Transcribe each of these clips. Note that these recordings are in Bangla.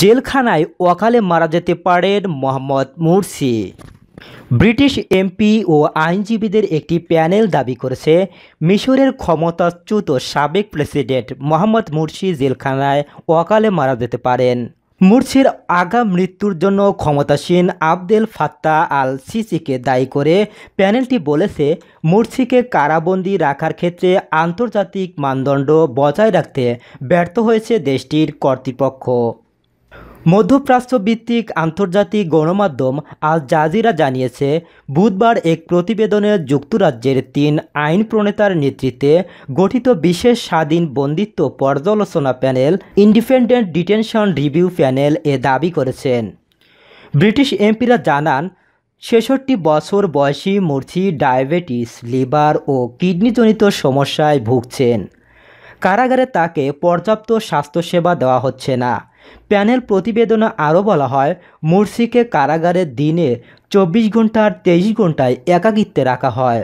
জেলখানায় অকালে মারা যেতে পারেন মোহাম্মদ মুরসি ব্রিটিশ এমপি ও আইনজীবীদের একটি প্যানেল দাবি করেছে মিশরের ক্ষমতাচ্যুত সাবেক প্রেসিডেন্ট মোহাম্মদ মুরসি জেলখানায় অকালে মারা যেতে পারেন মুরসির আগাম মৃত্যুর জন্য ক্ষমতাসীন আবদেল ফাত্তা আল সিসিকে দায়ী করে প্যানেলটি বলেছে মুরসিকে কারাবন্দি রাখার ক্ষেত্রে আন্তর্জাতিক মানদণ্ড বজায় রাখতে ব্যর্থ হয়েছে দেশটির কর্তৃপক্ষ মধ্যপ্রাচ্যভিত্তিক আন্তর্জাতিক গণমাধ্যম আল জাজিরা জানিয়েছে বুধবার এক প্রতিবেদনে যুক্তরাজ্যের তিন আইন প্রণেতার নেতৃত্বে গঠিত বিশেষ স্বাধীন বন্দিত্ব পর্যালোচনা panel independent detention review panel এ দাবি করেছেন ব্রিটিশ এমপিরা জানান ছেষট্টি বছর বয়সী মূর্ছি ডায়াবেটিস লিভার ও কিডনিজনিত সমস্যায় ভুগছেন কারাগারে তাকে পর্যাপ্ত স্বাস্থ্যসেবা দেওয়া হচ্ছে না প্যানেল প্রতিবেদনে আরও বলা হয় মুরসিকে কারাগারে দিনে চব্বিশ ঘন্টার তেইশ ঘন্টায় একাকিত্বে রাখা হয়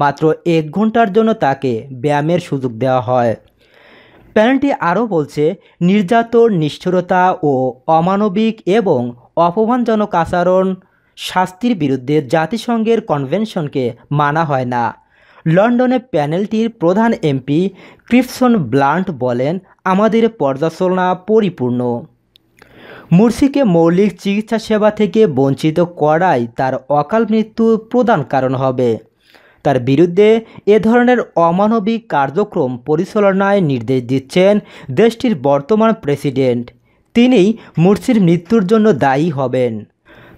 মাত্র এক ঘন্টার জন্য তাকে ব্যায়ামের সুযোগ দেওয়া হয় প্যানেলটি আরও বলছে নির্যাতন নিষ্ঠুরতা ও অমানবিক এবং অপমানজনক আচরণ শাস্তির বিরুদ্ধে জাতিসংঘের কনভেনশনকে মানা হয় না লন্ডনে প্যানেলটির প্রধান এমপি ক্রিপসন ব্লান্ট বলেন আমাদের পর্যালোচনা পরিপূর্ণ মুর্শিকে মৌলিক চিকিৎসা সেবা থেকে বঞ্চিত করাই তার অকাল মৃত্যুর প্রধান কারণ হবে তার বিরুদ্ধে এ ধরনের অমানবিক কার্যক্রম পরিচালনায় নির্দেশ দিচ্ছেন দেশটির বর্তমান প্রেসিডেন্ট তিনি মুর্শির মৃত্যুর জন্য দায়ী হবেন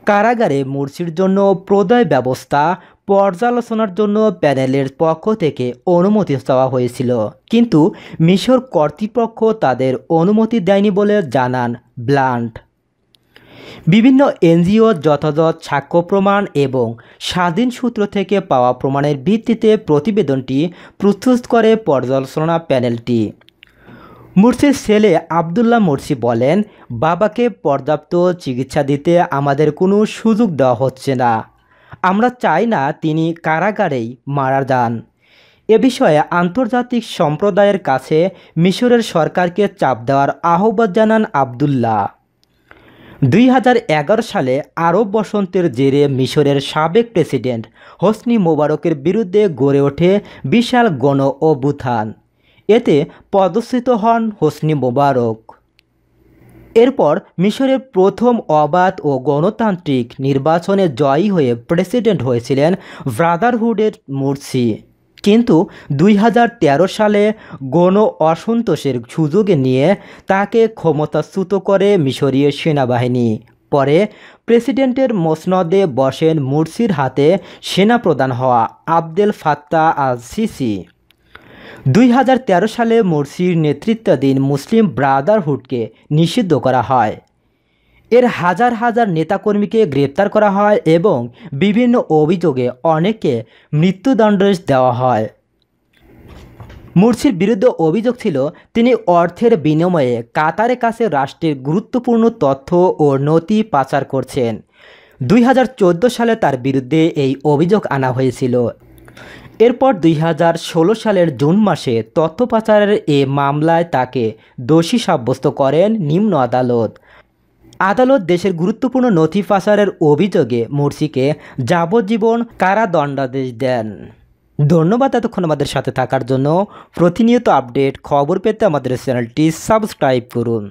কারাগারে মুর্শির জন্য প্রদয় ব্যবস্থা পর্যালোচনার জন্য প্যানেলের পক্ষ থেকে অনুমতি চাওয়া হয়েছিল কিন্তু মিশর কর্তৃপক্ষ তাদের অনুমতি দেয়নি বলে জানান ব্লান্ট বিভিন্ন এনজিও যথাযথ সাক্ষ্য প্রমাণ এবং স্বাধীন সূত্র থেকে পাওয়া প্রমাণের ভিত্তিতে প্রতিবেদনটি প্রস্তুত করে পর্যালোচনা প্যানেলটি মুর্শির ছেলে আবদুল্লাহ মুর্শি বলেন বাবাকে পর্যাপ্ত চিকিৎসা দিতে আমাদের কোনো সুযোগ দেওয়া হচ্ছে না আমরা চাই না তিনি কারাগারেই মারা যান এ বিষয়ে আন্তর্জাতিক সম্প্রদায়ের কাছে মিশরের সরকারকে চাপ দেওয়ার আহ্বান জানান আবদুল্লাহ দুই সালে আরব বসন্তের জেরে মিশরের সাবেক প্রেসিডেন্ট হোসনি মোবারকের বিরুদ্ধে গড়ে ওঠে বিশাল গণ অভ্যুত্থান এতে পদস্থিত হন হোসনি মোবারক এরপর মিশরের প্রথম অবাধ ও গণতান্ত্রিক নির্বাচনে জয়ী হয়ে প্রেসিডেন্ট হয়েছিলেন ব্রাদারহুডের মুরসি কিন্তু দুই সালে গণ অসন্তোষের সুযোগে নিয়ে তাকে ক্ষমতাচ্যুত করে মিশরীয় সেনাবাহিনী পরে প্রেসিডেন্টের মসনদে বসেন মুরসির হাতে প্রধান হওয়া আবদেল ফাত্তা আল সিসি দুই সালে মোরসির নেতৃত্বাধীন মুসলিম ব্রাদারহুডকে নিষিদ্ধ করা হয় এর হাজার হাজার নেতাকর্মীকে গ্রেপ্তার করা হয় এবং বিভিন্ন অভিযোগে অনেককে মৃত্যুদণ্ড দেওয়া হয় মুরসির বিরুদ্ধে অভিযোগ ছিল তিনি অর্থের বিনিময়ে কাতারের কাছে রাষ্ট্রের গুরুত্বপূর্ণ তথ্য ও নথি পাচার করছেন দুই সালে তার বিরুদ্ধে এই অভিযোগ আনা হয়েছিল এরপর দুই সালের জুন মাসে তথ্য পাচারের এ মামলায় তাকে দোষী সাব্যস্ত করেন নিম্ন আদালত আদালত দেশের গুরুত্বপূর্ণ নথি পাচারের অভিযোগে মুরসিকে যাবজ্জীবন কারাদণ্ডাদেশ দেন ধন্যবাদ এতক্ষণ আমাদের সাথে থাকার জন্য প্রতিনিয়ত আপডেট খবর পেতে আমাদের চ্যানেলটি সাবস্ক্রাইব করুন